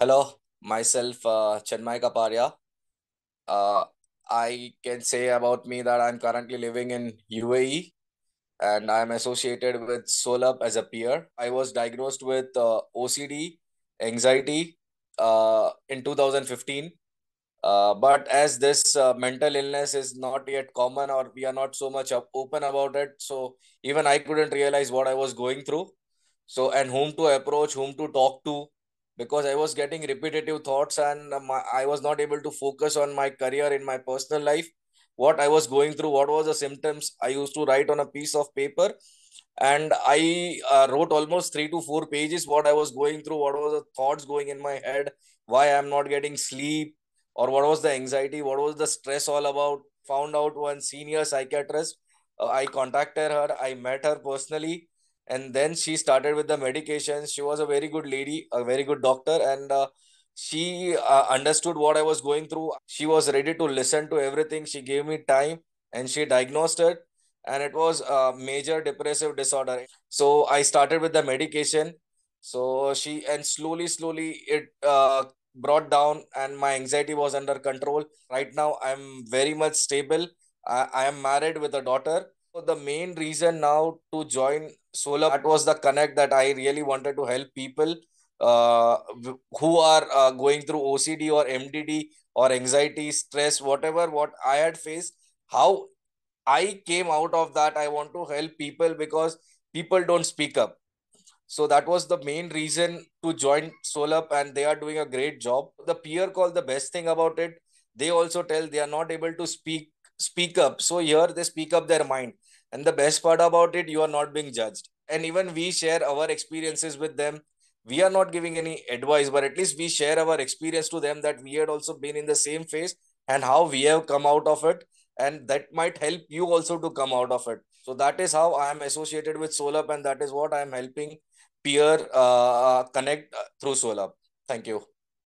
Hello, myself, uh, Chenmai Kaparia. Uh, I can say about me that I'm currently living in UAE and I'm associated with Solab as a peer. I was diagnosed with uh, OCD, anxiety uh, in 2015. Uh, but as this uh, mental illness is not yet common or we are not so much up, open about it, so even I couldn't realize what I was going through. So, and whom to approach, whom to talk to because I was getting repetitive thoughts and uh, my, I was not able to focus on my career in my personal life. What I was going through, what was the symptoms I used to write on a piece of paper. And I uh, wrote almost three to four pages what I was going through, what were the thoughts going in my head, why I'm not getting sleep, or what was the anxiety, what was the stress all about. Found out one senior psychiatrist. Uh, I contacted her, I met her personally and then she started with the medications she was a very good lady a very good doctor and uh, she uh, understood what i was going through she was ready to listen to everything she gave me time and she diagnosed it and it was a major depressive disorder so i started with the medication so she and slowly slowly it uh, brought down and my anxiety was under control right now i'm very much stable I, I am married with a daughter so the main reason now to join Solar that was the connect that I really wanted to help people uh, who are uh, going through OCD or MDD or anxiety, stress, whatever what I had faced. How I came out of that, I want to help people because people don't speak up. So that was the main reason to join Solup, and they are doing a great job. The peer call, the best thing about it, they also tell they are not able to speak speak up. So here they speak up their mind. And the best part about it, you are not being judged. And even we share our experiences with them. We are not giving any advice, but at least we share our experience to them that we had also been in the same phase and how we have come out of it. And that might help you also to come out of it. So that is how I am associated with Solup and that is what I am helping peer uh, uh connect uh, through Solup. Thank you.